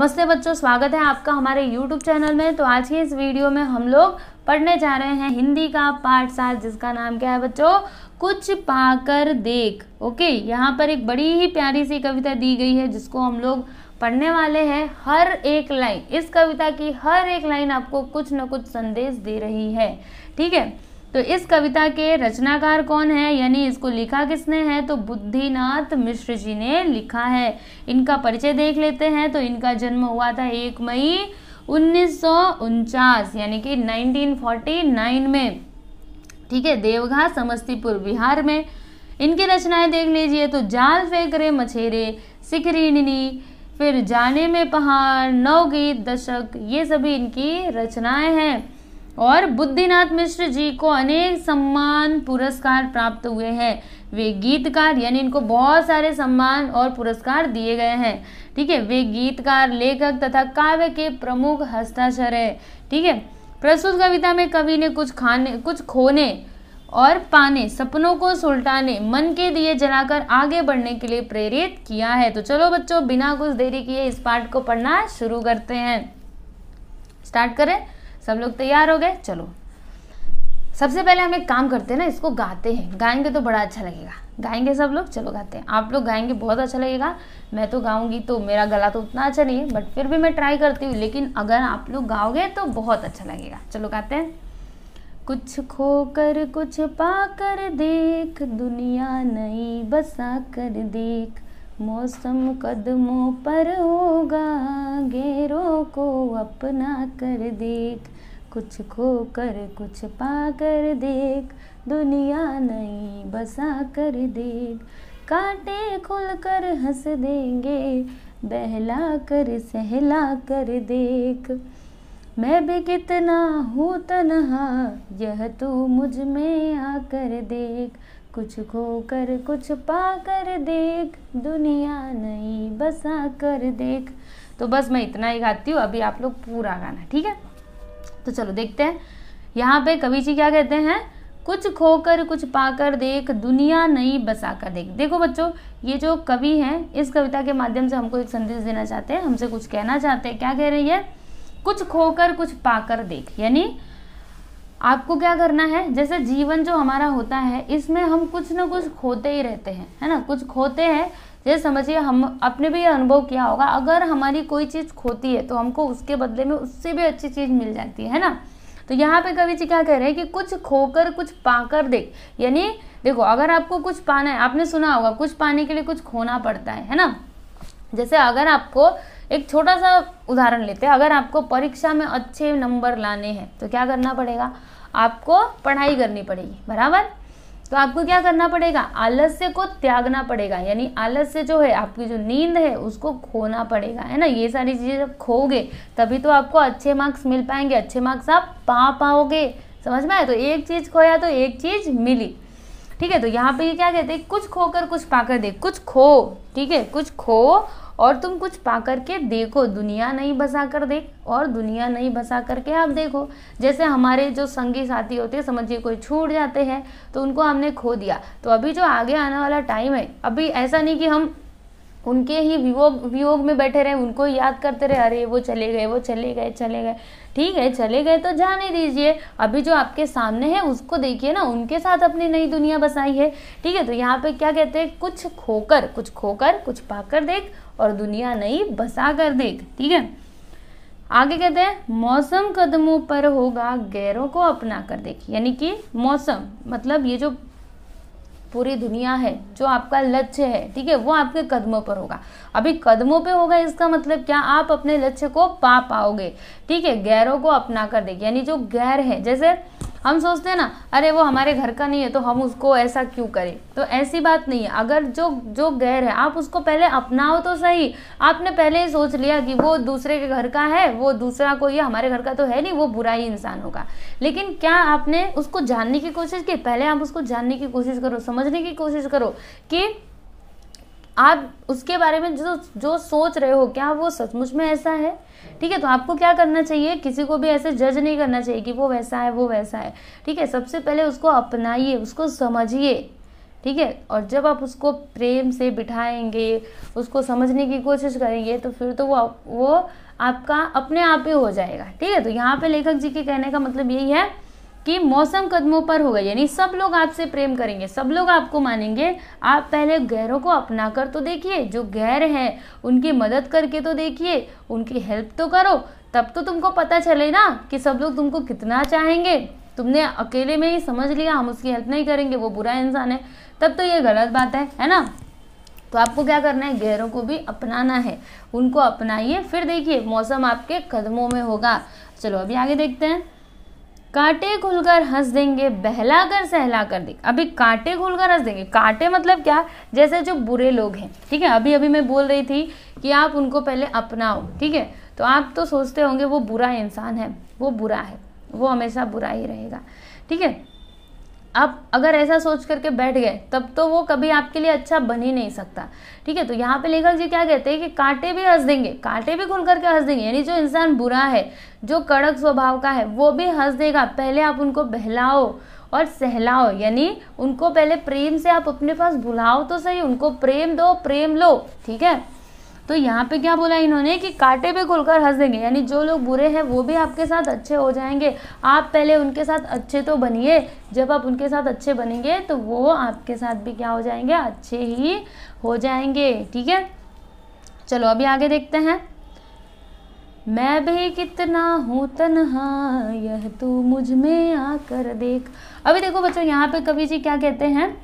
नमस्ते बच्चों स्वागत है आपका हमारे YouTube चैनल में तो आज की इस वीडियो में हम लोग पढ़ने जा रहे हैं हिंदी का पाठ सात जिसका नाम क्या है बच्चों कुछ पाकर देख ओके यहाँ पर एक बड़ी ही प्यारी सी कविता दी गई है जिसको हम लोग पढ़ने वाले हैं हर एक लाइन इस कविता की हर एक लाइन आपको कुछ न कुछ संदेश दे रही है ठीक है तो इस कविता के रचनाकार कौन है यानी इसको लिखा किसने है तो बुद्धिनाथ मिश्र जी ने लिखा है इनका परिचय देख लेते हैं तो इनका जन्म हुआ था एक मई उन्नीस यानी कि 1949 में ठीक है देवघा समस्तीपुर बिहार में इनकी रचनाएं देख लीजिए तो जाल फेंक रे मछेरे सिकरिनी फिर जाने में पहाड़ नवगीत दशक ये सभी इनकी रचनाएं हैं और बुद्धिनाथ मिश्र जी को अनेक सम्मान पुरस्कार प्राप्त हुए हैं वे गीतकार यानी इनको बहुत सारे सम्मान और पुरस्कार दिए गए हैं ठीक है वे गीतकार लेखक तथा काव्य के प्रमुख हस्ताक्षर है ठीक है प्रस्तुत कविता में कवि ने कुछ खाने कुछ खोने और पाने सपनों को सुलटाने मन के दिए जलाकर आगे बढ़ने के लिए प्रेरित किया है तो चलो बच्चों बिना कुछ देरी किए इस पाठ को पढ़ना शुरू करते हैं स्टार्ट करें सब लोग तैयार हो गए चलो सबसे पहले हम एक काम करते हैं ना इसको गाते हैं गाएंगे तो बड़ा अच्छा लगेगा गाएंगे सब लोग चलो गाते हैं आप लोग गाएंगे बहुत अच्छा लगेगा मैं तो गाऊंगी तो मेरा गला तो उतना अच्छा नहीं है बट फिर भी मैं ट्राई करती हूँ लेकिन अगर आप लोग गाओगे तो बहुत अच्छा लगेगा चलो गाते हैं कुछ खो कर कुछ पा कर देख दुनिया नहीं बसा कर देख मौसम कदमों पर होगा गेरों को अपना कर देख कुछ खोकर कुछ पाकर देख दुनिया नहीं बसा कर देख कांटे खुल कर हंस देंगे बहला कर सहला कर देख मैं भी कितना हूँ तनहा यह तू मुझ में आकर देख कुछ खोकर कुछ पा कर देख दुनिया नहीं बसा कर देख तो बस मैं इतना ही गाती हूँ अभी आप लोग पूरा गाना ठीक है तो चलो देखते हैं यहाँ पे कवि जी क्या कहते हैं कुछ खोकर कुछ पाकर देख दुनिया नहीं बसा कर देख देखो बच्चों ये जो कवि हैं इस कविता के माध्यम से हमको एक संदेश देना चाहते हैं हमसे कुछ कहना चाहते हैं क्या कह रही है कुछ खोकर कुछ पाकर देख यानी आपको क्या करना है जैसे जीवन जो हमारा होता है इसमें हम कुछ ना कुछ खोते ही रहते हैं है ना कुछ खोते हैं जैसे समझिए हम अपने भी अनुभव किया होगा अगर हमारी कोई चीज़ खोती है तो हमको उसके बदले में उससे भी अच्छी चीज़ मिल जाती है ना तो यहाँ पे कवि जी क्या कह रहे हैं कि कुछ खोकर कुछ पाकर देख यानी देखो अगर आपको कुछ पाना है आपने सुना होगा कुछ पाने के लिए कुछ खोना पड़ता है है ना जैसे अगर आपको एक छोटा सा उदाहरण लेते हैं अगर आपको परीक्षा में अच्छे नंबर लाने हैं तो क्या करना पड़ेगा आपको पढ़ाई करनी पड़ेगी बराबर तो आपको क्या करना पड़ेगा आलस्य को त्यागना पड़ेगा यानी आलस्य जो है आपकी जो नींद है उसको खोना पड़ेगा है ना ये सारी चीज़ें जब खोगे तभी तो आपको अच्छे मार्क्स मिल पाएंगे अच्छे मार्क्स आप पा पाओगे समझ में आए तो एक चीज़ खोया तो एक चीज़ मिली ठीक है तो यहाँ पे क्या कहते हैं कुछ खोकर कुछ पाकर दे कुछ खो ठीक है कुछ खो और तुम कुछ पा करके के देखो दुनिया नहीं बसा कर देख और दुनिया नहीं बसा करके आप देखो जैसे हमारे जो संगी साथी होते हैं समझिए कोई छूट जाते हैं तो उनको हमने खो दिया तो अभी जो आगे आने वाला टाइम है अभी ऐसा नहीं कि हम उनके ही वियोग वियोग में बैठे रहे उनको याद करते रहे अरे वो चले गए वो चले गए चले गए ठीक है चले गए तो जाने दीजिए अभी जो आपके सामने है उसको देखिए ना उनके साथ अपनी नई दुनिया बसाई है ठीक है तो यहाँ पे क्या कहते हैं कुछ खोकर कुछ खोकर कुछ पाकर देख और दुनिया नहीं बसा कर देख ठीक है आगे कहते हैं मौसम कदमों पर होगा गैरों को अपना कर देख यानी कि मौसम मतलब ये जो पूरी दुनिया है जो आपका लक्ष्य है ठीक है वो आपके कदमों पर होगा अभी कदमों पे होगा इसका मतलब क्या आप अपने लक्ष्य को पा पाओगे ठीक है गैरों को अपना कर देख यानी जो गैर है जैसे हम सोचते हैं ना अरे वो हमारे घर का नहीं है तो हम उसको ऐसा क्यों करें तो ऐसी बात नहीं है अगर जो जो गैर है आप उसको पहले अपनाओ तो सही आपने पहले ही सोच लिया कि वो दूसरे के घर का है वो दूसरा कोई है हमारे घर का तो है नहीं वो बुरा ही इंसान होगा लेकिन क्या आपने उसको जानने की कोशिश की पहले आप उसको जानने की कोशिश करो समझने की कोशिश करो कि आप उसके बारे में जो जो सोच रहे हो क्या वो सचमुच में ऐसा है ठीक है तो आपको क्या करना चाहिए किसी को भी ऐसे जज नहीं करना चाहिए कि वो वैसा है वो वैसा है ठीक है सबसे पहले उसको अपनाइए उसको समझिए ठीक है और जब आप उसको प्रेम से बिठाएंगे उसको समझने की कोशिश करेंगे तो फिर तो वो वो आपका अपने आप ही हो जाएगा ठीक है तो यहाँ पे लेखक जी के कहने का मतलब यही है कि मौसम कदमों पर होगा यानी सब लोग आपसे प्रेम करेंगे सब लोग आपको मानेंगे आप पहले गैरों को अपना कर तो देखिए जो गैर हैं उनकी मदद करके तो देखिए उनकी हेल्प तो करो तब तो तुमको पता चले ना कि सब लोग तुमको कितना चाहेंगे तुमने अकेले में ही समझ लिया हम उसकी हेल्प नहीं करेंगे वो बुरा इंसान है तब तो ये गलत बात है है ना तो आपको क्या करना है गैरों को भी अपनाना है उनको अपनाइए फिर देखिए मौसम आपके कदमों में होगा चलो अभी आगे देखते हैं कांटे घुलकर हंस देंगे बहला कर सहला कर देंगे अभी कांटे घुलकर हंस देंगे कांटे मतलब क्या जैसे जो बुरे लोग हैं ठीक है अभी अभी मैं बोल रही थी कि आप उनको पहले अपनाओ ठीक है तो आप तो सोचते होंगे वो बुरा इंसान है वो बुरा है वो हमेशा बुरा ही रहेगा ठीक है आप अगर ऐसा सोच करके बैठ गए तब तो वो कभी आपके लिए अच्छा बन ही नहीं सकता ठीक है तो यहाँ पे लेखक जी क्या कहते हैं कि कांटे भी हंस देंगे कांटे भी खुल करके हंस देंगे यानी जो इंसान बुरा है जो कड़क स्वभाव का है वो भी हंस देगा पहले आप उनको बहलाओ और सहलाओ यानी उनको पहले प्रेम से आप अपने पास बुलाओ तो सही उनको प्रेम दो प्रेम लो ठीक है तो यहाँ पे क्या बोला इन्होंने कि कांटे पे खुलकर हंस देंगे यानी जो लोग बुरे हैं वो भी आपके साथ अच्छे हो जाएंगे आप पहले उनके साथ अच्छे तो बनिए जब आप उनके साथ अच्छे बनेंगे तो वो आपके साथ भी क्या हो जाएंगे अच्छे ही हो जाएंगे ठीक है चलो अभी आगे देखते हैं मैं भी कितना हूँ तनहा यह तू मुझ में आकर देख अभी देखो बच्चों यहाँ पे कवि जी क्या कहते हैं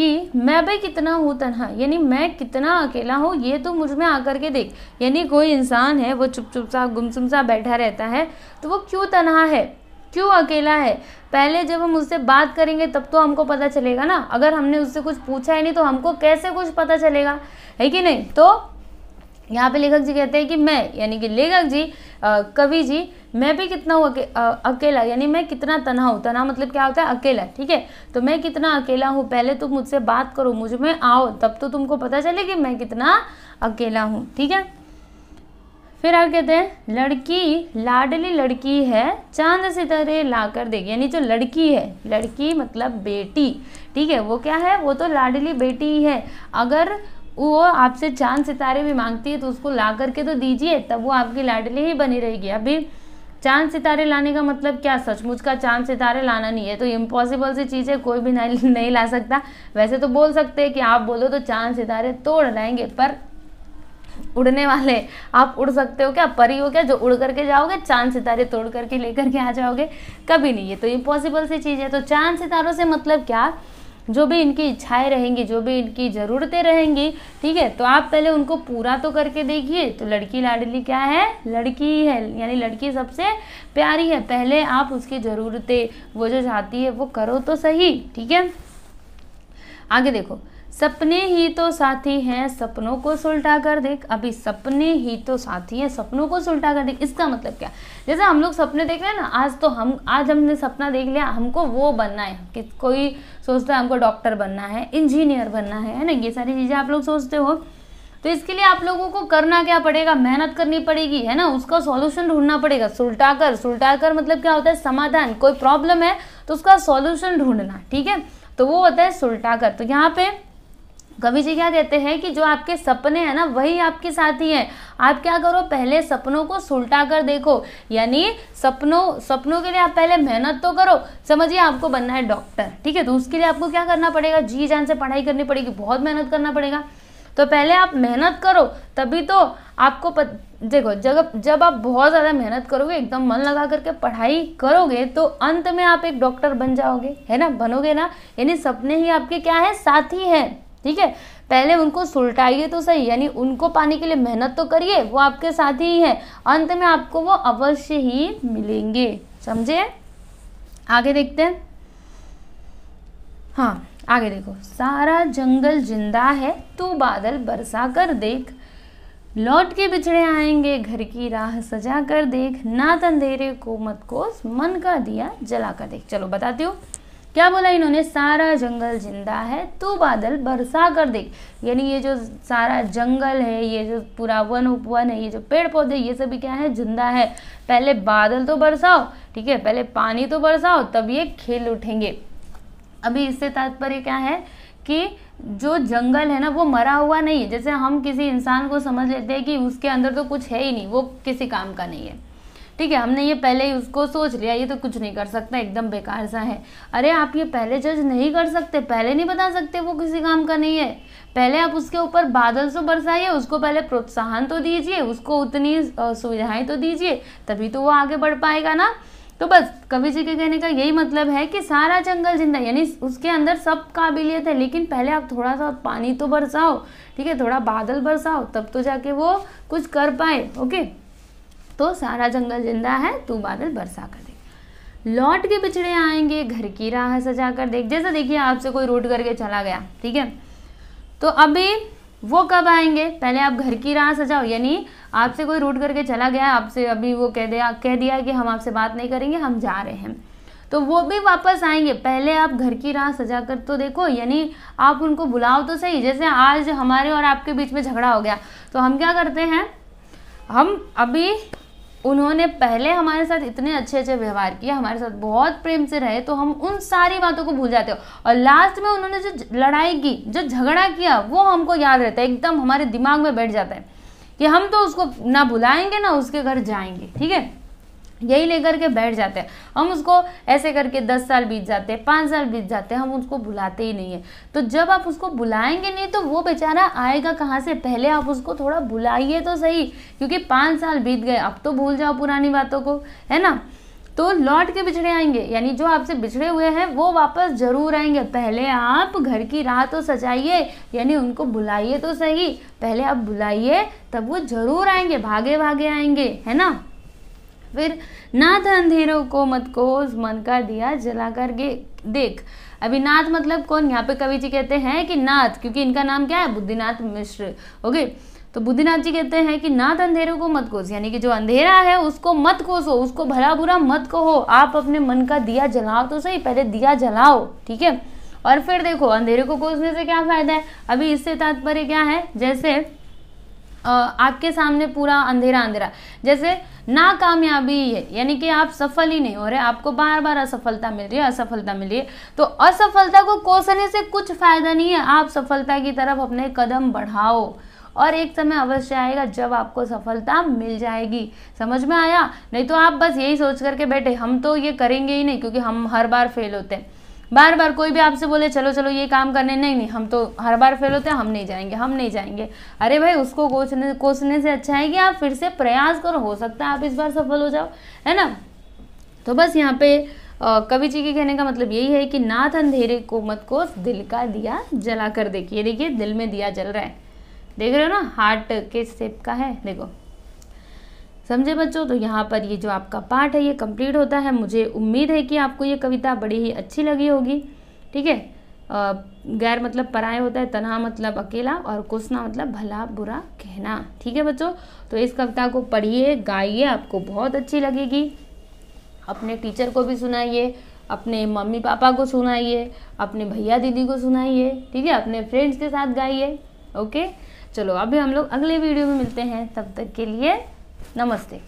कि मैं भाई कितना हूँ तनहा यानी मैं कितना अकेला हूँ ये तो मुझ में आकर के देख यानी कोई इंसान है वो चुप चुप सा गुमसुम सा बैठा रहता है तो वो क्यों तनहा है क्यों अकेला है पहले जब हम उससे बात करेंगे तब तो हमको पता चलेगा ना अगर हमने उससे कुछ पूछा ही नहीं तो हमको कैसे कुछ पता चलेगा है कि नहीं तो यहाँ पे लेखक जी कहते हैं कि मैं यानी कि लेखक जी कवि जी मैं भी कितना हूँ अके, अकेला यानी मैं कितना तना हूँ तना मतलब क्या होता है अकेला ठीक है तो मैं कितना अकेला हूँ पहले तुम मुझसे बात करो मुझ में आओ तब तो तुमको पता चले कि मैं कितना अकेला हूँ ठीक है फिर आप कहते हैं लड़की लाडली लड़की है चांद सितारे ला कर देगी यानी जो लड़की है लड़की मतलब बेटी ठीक है वो क्या है वो तो लाडली बेटी ही है अगर वो आपसे चांद सितारे भी मांगती है तो उसको ला करके तो दीजिए तब वो आपकी लाडली ही बनी रहेगी अभी चांद सितारे लाने का मतलब क्या सचमुच का चांद सितारे लाना नहीं है तो इम्पॉसिबल सी चीज़ है कोई भी नहीं नहीं ला सकता वैसे तो बोल सकते हैं कि आप बोलो तो चांद सितारे तोड़ लाएंगे पर उड़ने वाले आप उड़ सकते हो क्या परी हो क्या जो उड़ करके जाओगे चांद सितारे तोड़ करके लेकर के आ जाओगे कभी नहीं है तो इम्पॉसिबल सी चीज़ है तो चांद सितारों से मतलब क्या जो भी इनकी इच्छाएं रहेंगी जो भी इनकी ज़रूरतें रहेंगी ठीक है तो आप पहले उनको पूरा तो करके देखिए तो लड़की लाडली क्या है लड़की है यानी लड़की सबसे प्यारी है पहले आप उसकी ज़रूरतें वो जो चाहती है वो करो तो सही ठीक है आगे देखो सपने ही तो साथी हैं सपनों को सुलटा कर देख अभी सपने ही तो साथी हैं सपनों को सुलटा कर देख इसका मतलब क्या जैसे हम लोग सपने देख रहे हैं ना आज तो हम आज हमने सपना देख लिया हमको वो बनना है कि कोई सोचता है हमको डॉक्टर बनना है इंजीनियर बनना है है ना ये सारी चीज़ें आप लोग सोचते हो तो इसके लिए आप लोगों को करना क्या पड़ेगा मेहनत करनी पड़ेगी है ना उसका सॉल्यूशन ढूंढना पड़ेगा सुलटा कर सुलटा कर मतलब क्या होता है समाधान कोई प्रॉब्लम है तो उसका सॉल्यूशन ढूंढना ठीक है तो वो होता है सुलटा कर तो यहाँ पे कवि जी क्या कहते हैं कि जो आपके सपने हैं ना वही आपके साथी है आप क्या करो पहले सपनों को सुलटा कर देखो यानी सपनों सपनों के लिए आप पहले मेहनत तो करो समझिए आपको बनना है डॉक्टर ठीक है तो उसके लिए आपको क्या करना पड़ेगा जी जान से पढ़ाई करनी पड़ेगी बहुत मेहनत करना पड़ेगा तो पहले आप मेहनत करो तभी तो आपको पत, देखो जब जब आप बहुत ज़्यादा मेहनत करोगे एकदम मन लगा करके पढ़ाई करोगे तो अंत में आप एक डॉक्टर बन जाओगे है ना बनोगे ना यानी सपने ही आपके क्या है साथी हैं ठीक है पहले उनको सुलटाइए तो सही यानी उनको पाने के लिए मेहनत तो करिए वो आपके साथ ही है अंत में आपको वो अवश्य ही मिलेंगे समझे आगे देखते हैं हाँ आगे देखो सारा जंगल जिंदा है तू बादल बरसा कर देख लौट के बिछड़े आएंगे घर की राह सजा कर देख ना तंधेरे को मत कोस मन का दिया जला कर देख चलो बताती हूँ क्या बोला इन्होंने सारा जंगल जिंदा है तो बादल बरसा कर दे यानी ये जो सारा जंगल है ये जो पूरा वन उपवन है ये जो पेड़ पौधे ये सभी क्या है जिंदा है पहले बादल तो बरसाओ ठीक है पहले पानी तो बरसाओ तब ये खेल उठेंगे अभी इससे तात्पर्य क्या है कि जो जंगल है ना वो मरा हुआ नहीं है जैसे हम किसी इंसान को समझ लेते हैं कि उसके अंदर तो कुछ है ही नहीं वो किसी काम का नहीं है ठीक है हमने ये पहले ही उसको सोच लिया ये तो कुछ नहीं कर सकता एकदम बेकार सा है अरे आप ये पहले जज नहीं कर सकते पहले नहीं बता सकते वो किसी काम का नहीं है पहले आप उसके ऊपर बादल सो तो बरसाइए उसको पहले प्रोत्साहन तो दीजिए उसको उतनी सुविधाएं तो दीजिए तभी तो वो आगे बढ़ पाएगा ना तो बस कवि जी के कहने का यही मतलब है कि सारा जंगल जिंदा यानी उसके अंदर सब काबिलियत है लेकिन पहले आप थोड़ा सा पानी तो बरसाओ ठीक है थोड़ा बादल बरसाओ तब तो जाके वो कुछ कर पाए ओके तो सारा जंगल जिंदा है तू बादल बरसा कर देख लौट के बिछड़े आएंगे घर की राह सजा कर देख जैसा देखिए आपसे कोई रूट करके चला गया ठीक है तो अभी वो कब आएंगे पहले आप घर की राह सजाओ यानी आपसे कोई रूट करके चला गया आपसे अभी वो कह दिया कह दिया कि हम आपसे बात नहीं करेंगे हम जा रहे हैं तो वो भी वापस आएंगे पहले आप घर की राह सजा कर तो देखो यानी आप उनको बुलाओ तो सही जैसे आज हमारे और आपके बीच में झगड़ा हो गया तो हम क्या करते हैं हम अभी उन्होंने पहले हमारे साथ इतने अच्छे अच्छे व्यवहार किए हमारे साथ बहुत प्रेम से रहे तो हम उन सारी बातों को भूल जाते हो और लास्ट में उन्होंने जो लड़ाई की जो झगड़ा किया वो हमको याद रहता है एकदम हमारे दिमाग में बैठ जाता है कि हम तो उसको ना बुलाएंगे ना उसके घर जाएंगे ठीक है यही लेकर के बैठ जाते हैं हम उसको ऐसे करके दस साल बीत जाते हैं पाँच साल बीत जाते हैं हम उसको बुलाते ही नहीं है तो जब आप उसको बुलाएंगे नहीं तो वो बेचारा आएगा कहाँ से पहले आप उसको थोड़ा बुलाइए तो सही क्योंकि पाँच साल बीत गए अब तो भूल जाओ पुरानी बातों को है ना तो लौट के बिछड़े आएंगे यानी जो आपसे बिछड़े हुए हैं वो वापस जरूर आएंगे पहले आप घर की राह तो सजाइए यानी उनको बुलाइए तो सही पहले आप बुलाइए तब वो जरूर आएंगे भागे भागे आएंगे है ना फिर नाथ अंधेरों को मत कोस मन का दिया जला गे देख अभी नाथ मतलब कौन यहाँ पे कवि जी कहते हैं कि नाथ क्योंकि इनका नाम क्या है बुद्धिनाथ मिश्र ओके तो बुद्धिनाथ जी कहते हैं कि नाथ अंधेरों को मत कोस यानी कि जो अंधेरा है उसको मत कोसो उसको भला बुरा मत कहो आप अपने मन का दिया जलाओ तो सही पहले दिया जलाओ ठीक है और फिर देखो अंधेरे को कोसने से क्या फायदा है अभी इससे तात्पर्य क्या है जैसे आपके सामने पूरा अंधेरा अंधेरा जैसे नाकामयाबी है यानी कि आप सफल ही नहीं हो रहे आपको बार बार असफलता मिल रही है असफलता मिल रही है तो असफलता को कोसने से कुछ फायदा नहीं है आप सफलता की तरफ अपने कदम बढ़ाओ और एक समय अवश्य आएगा जब आपको सफलता मिल जाएगी समझ में आया नहीं तो आप बस यही सोच करके बैठे हम तो ये करेंगे ही नहीं क्योंकि हम हर बार फेल होते हैं बार बार कोई भी आपसे बोले चलो चलो ये काम करने नहीं नहीं हम तो हर बार फेल होते हैं हम नहीं जाएंगे हम नहीं जाएंगे अरे भाई उसको कोसने कोसने से अच्छा है कि आप फिर से प्रयास करो हो सकता है आप इस बार सफल हो जाओ है ना तो बस यहाँ पे कवि जी के कहने का मतलब यही है कि नाथ अंधेरे को मत को दिल का दिया जला कर देखिए देखिए दिल में दिया जल रहा है देख रहे हो ना हार्ट के सेप का है देखो समझे बच्चों तो यहाँ पर ये जो आपका पार्ट है ये कंप्लीट होता है मुझे उम्मीद है कि आपको ये कविता बड़ी ही अच्छी लगी होगी ठीक है गैर मतलब पराय होता है तनहा मतलब अकेला और कुसना मतलब भला बुरा कहना ठीक है बच्चों तो इस कविता को पढ़िए गाइए आपको बहुत अच्छी लगेगी अपने टीचर को भी सुनाइए अपने मम्मी पापा को सुनाइए अपने भैया दीदी को सुनाइए ठीक है अपने फ्रेंड्स के साथ गाइए ओके चलो अभी हम लोग अगले वीडियो में मिलते हैं तब तक के लिए नमस्ते